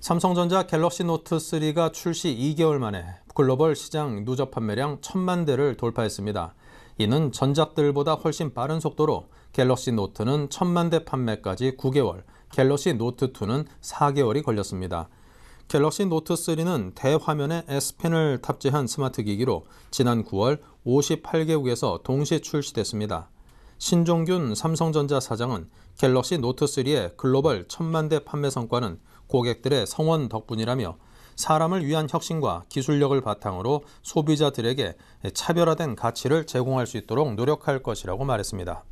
삼성전자 갤럭시 노트 3가 출시 2개월 만에 글로벌 시장 누적 판매량 1천만 대를 돌파했습니다. 이는 전작들보다 훨씬 빠른 속도로 갤럭시 노트는 1천만 대 판매까지 9개월, 갤럭시 노트2는 4개월이 걸렸습니다. 갤럭시 노트3는 대화면에 S펜을 탑재한 스마트 기기로 지난 9월 58개국에서 동시 출시됐습니다. 신종균 삼성전자 사장은 갤럭시 노트3의 글로벌 천만 대 판매 성과는 고객들의 성원 덕분이라며 사람을 위한 혁신과 기술력을 바탕으로 소비자들에게 차별화된 가치를 제공할 수 있도록 노력할 것이라고 말했습니다.